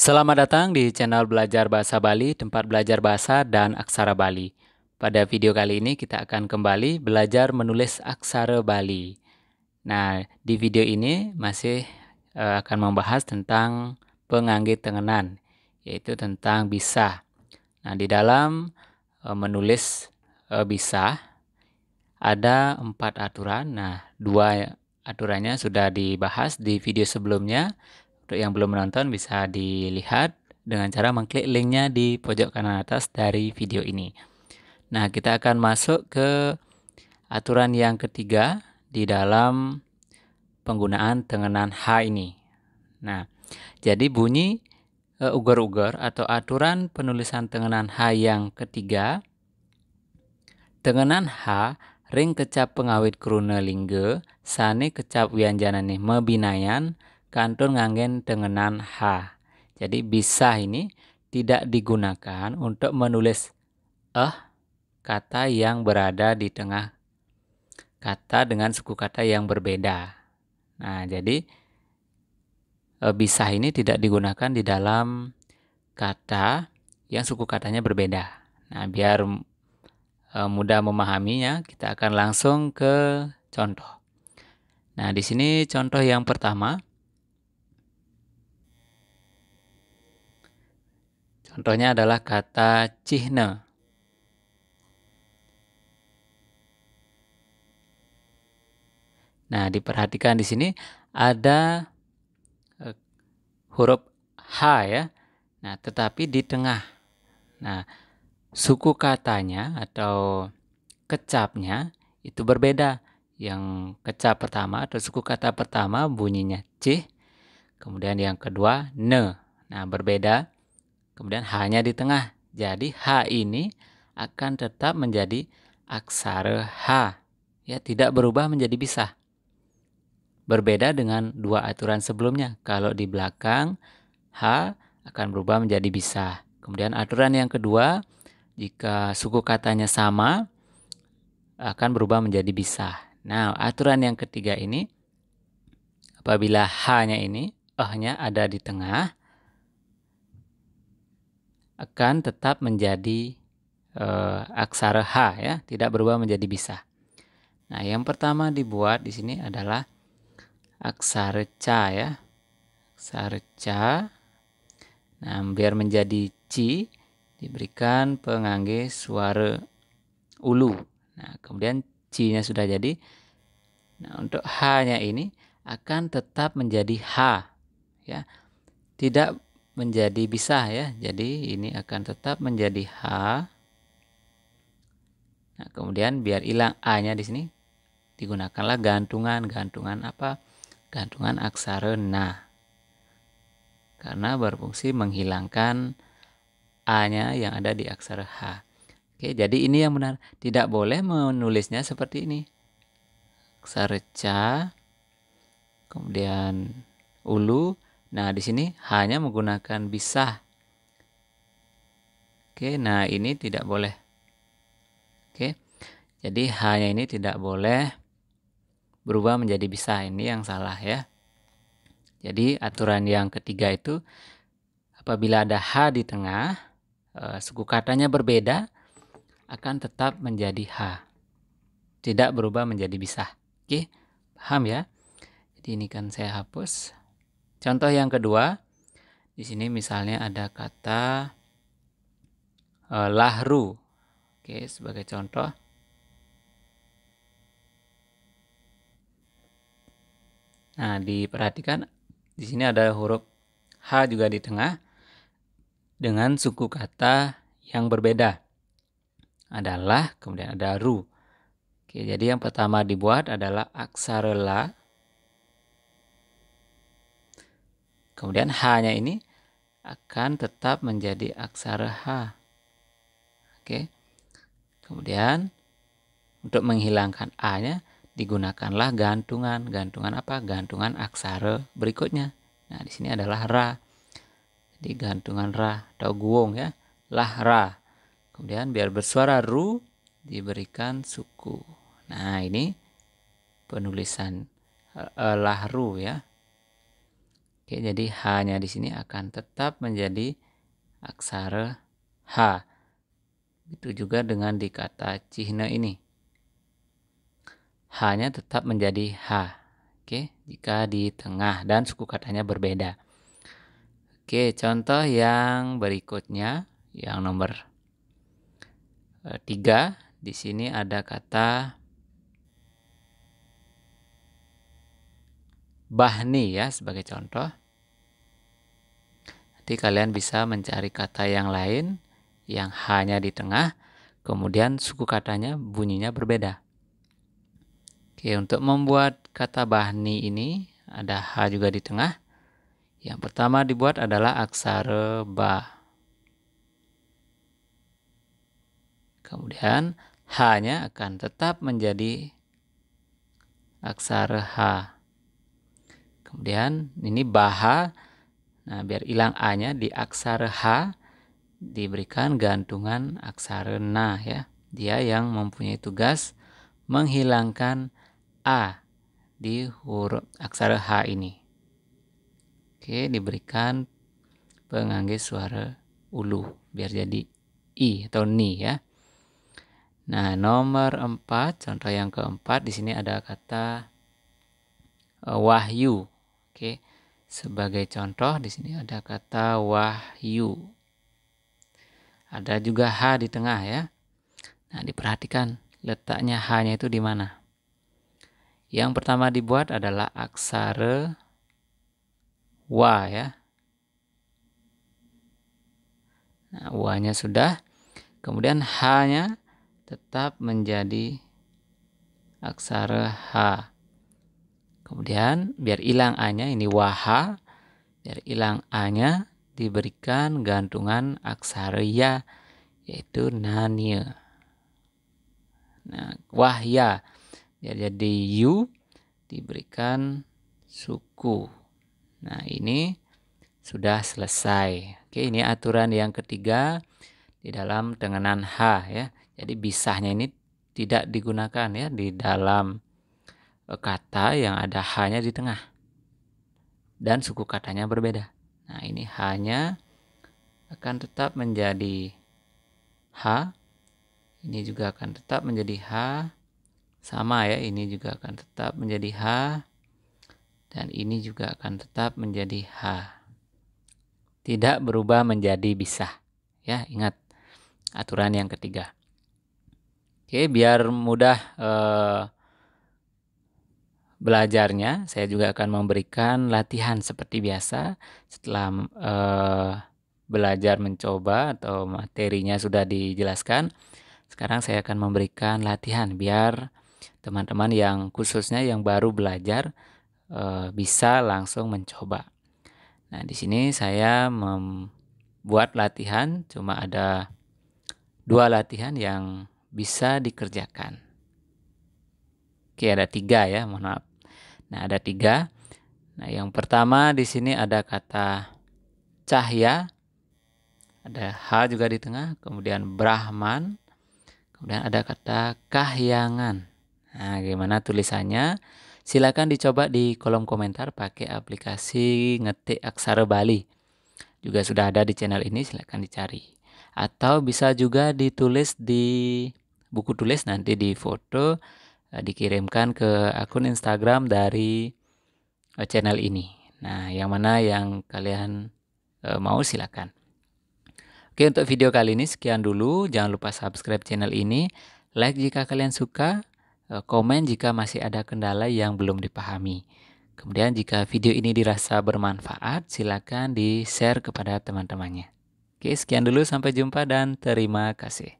Selamat datang di channel Belajar Bahasa Bali, tempat belajar bahasa dan aksara Bali. Pada video kali ini kita akan kembali belajar menulis aksara Bali. Nah, di video ini masih uh, akan membahas tentang penganggit tengenan, yaitu tentang bisa. Nah, di dalam uh, menulis uh, bisa ada empat aturan. Nah, dua aturannya sudah dibahas di video sebelumnya untuk yang belum menonton bisa dilihat dengan cara mengklik linknya di pojok kanan atas dari video ini. Nah, kita akan masuk ke aturan yang ketiga di dalam penggunaan tenganan H ini. Nah, jadi bunyi e, ugar-ugar atau aturan penulisan tenganan H yang ketiga, tenganan H ring kecap pengawit kruna lingga, sane kecap wianjanane mebinayan, kantun ngangen dengan H. Jadi bisa ini tidak digunakan untuk menulis eh kata yang berada di tengah kata dengan suku kata yang berbeda. Nah, jadi eh, bisa ini tidak digunakan di dalam kata yang suku katanya berbeda. Nah, biar eh, mudah memahaminya, kita akan langsung ke contoh. Nah, di sini contoh yang pertama Contohnya adalah kata cihna. Nah, diperhatikan di sini ada e, huruf H ya. Nah, tetapi di tengah. Nah, suku katanya atau kecapnya itu berbeda. Yang kecap pertama atau suku kata pertama bunyinya C, kemudian yang kedua ne. Nah, berbeda kemudian H-nya di tengah. Jadi H ini akan tetap menjadi aksara H. Ya, tidak berubah menjadi bisa. Berbeda dengan dua aturan sebelumnya. Kalau di belakang H akan berubah menjadi bisa. Kemudian aturan yang kedua, jika suku katanya sama akan berubah menjadi bisa. Nah, aturan yang ketiga ini apabila H-nya ini, eh-nya ada di tengah, akan tetap menjadi e, aksara H ya, tidak berubah menjadi bisa. Nah, yang pertama dibuat di sini adalah aksara c ya. Aksara c. Nah, biar menjadi c diberikan pengangge suara ulu. Nah, kemudian c nya sudah jadi. Nah, untuk h-nya ini akan tetap menjadi h ya. Tidak menjadi bisa ya. Jadi ini akan tetap menjadi H. Nah, kemudian biar hilang A-nya di sini digunakanlah gantungan. Gantungan apa? Gantungan aksara na. Karena berfungsi menghilangkan A-nya yang ada di aksara H. Oke, jadi ini yang benar. Tidak boleh menulisnya seperti ini. Aksara ca, kemudian ulu, Nah, di sini hanya menggunakan bisa. Oke, nah ini tidak boleh. Oke. Jadi hanya ini tidak boleh berubah menjadi bisa. Ini yang salah ya. Jadi aturan yang ketiga itu apabila ada h di tengah, eh, suku katanya berbeda akan tetap menjadi h. Tidak berubah menjadi bisa. Oke, paham ya? Jadi ini kan saya hapus. Contoh yang kedua, di sini misalnya ada kata eh, lahru. Oke, sebagai contoh. Nah, diperhatikan di sini ada huruf H juga di tengah dengan suku kata yang berbeda. Adalah, kemudian ada ru. Oke, jadi yang pertama dibuat adalah aksara la Kemudian H-nya ini akan tetap menjadi aksara H. Oke. Kemudian untuk menghilangkan A-nya digunakanlah gantungan. Gantungan apa? Gantungan aksara berikutnya. Nah, di sini adalah ra. Jadi gantungan ra atau guong ya. Lah ra. Kemudian biar bersuara ru diberikan suku. Nah, ini penulisan uh, eh, eh, lahru ya. Oke, jadi H-nya di sini akan tetap menjadi aksara H. Itu juga dengan di kata cihna ini. H-nya tetap menjadi H. Oke, jika di tengah dan suku katanya berbeda. Oke, contoh yang berikutnya yang nomor eh, tiga, di sini ada kata bahni ya sebagai contoh. Nanti kalian bisa mencari kata yang lain yang hanya di tengah, kemudian suku katanya bunyinya berbeda. Oke, untuk membuat kata bahni ini ada h juga di tengah. Yang pertama dibuat adalah aksara ba. Kemudian h-nya akan tetap menjadi aksara h. Kemudian ini baha Nah, biar hilang A-nya di aksara H diberikan gantungan aksara Na ya. Dia yang mempunyai tugas menghilangkan A di huruf aksara H ini. Oke, diberikan penganggis suara ulu biar jadi I atau ni ya. Nah, nomor 4, contoh yang keempat di sini ada kata uh, wahyu. Oke. Okay. Sebagai contoh di sini ada kata wahyu. Ada juga h di tengah ya. Nah, diperhatikan letaknya h-nya itu di mana? Yang pertama dibuat adalah aksara wa ya. Nah, wa-nya sudah. Kemudian h-nya tetap menjadi aksara h. Kemudian biar hilang A-nya ini waha. Biar hilang A-nya diberikan gantungan aksara yaitu nania. Nah, wahya biar jadi yu diberikan suku. Nah, ini sudah selesai. Oke, ini aturan yang ketiga di dalam tenganan H ya. Jadi bisahnya ini tidak digunakan ya di dalam Eh, kata yang ada hanya di tengah. Dan suku katanya berbeda. Nah, ini hanya akan tetap menjadi H. Ini juga akan tetap menjadi H. Sama ya, ini juga akan tetap menjadi H. Dan ini juga akan tetap menjadi H. Tidak berubah menjadi bisa. Ya, ingat aturan yang ketiga. Oke, biar mudah eh, belajarnya, saya juga akan memberikan latihan seperti biasa setelah uh, belajar mencoba atau materinya sudah dijelaskan. Sekarang saya akan memberikan latihan biar teman-teman yang khususnya yang baru belajar uh, bisa langsung mencoba. Nah, di sini saya membuat latihan cuma ada dua latihan yang bisa dikerjakan. Oke, ada tiga ya, mohon maaf. Nah, ada tiga. Nah, yang pertama di sini ada kata cahya, ada H juga di tengah, kemudian Brahman, kemudian ada kata kahyangan. Nah, gimana tulisannya? Silakan dicoba di kolom komentar pakai aplikasi ngetik aksara Bali. Juga sudah ada di channel ini, silakan dicari. Atau bisa juga ditulis di buku tulis nanti di foto Eh, dikirimkan ke akun Instagram dari eh, channel ini. Nah, yang mana yang kalian eh, mau silakan. Oke, untuk video kali ini sekian dulu. Jangan lupa subscribe channel ini, like jika kalian suka, komen jika masih ada kendala yang belum dipahami. Kemudian jika video ini dirasa bermanfaat, silakan di-share kepada teman-temannya. Oke, sekian dulu sampai jumpa dan terima kasih.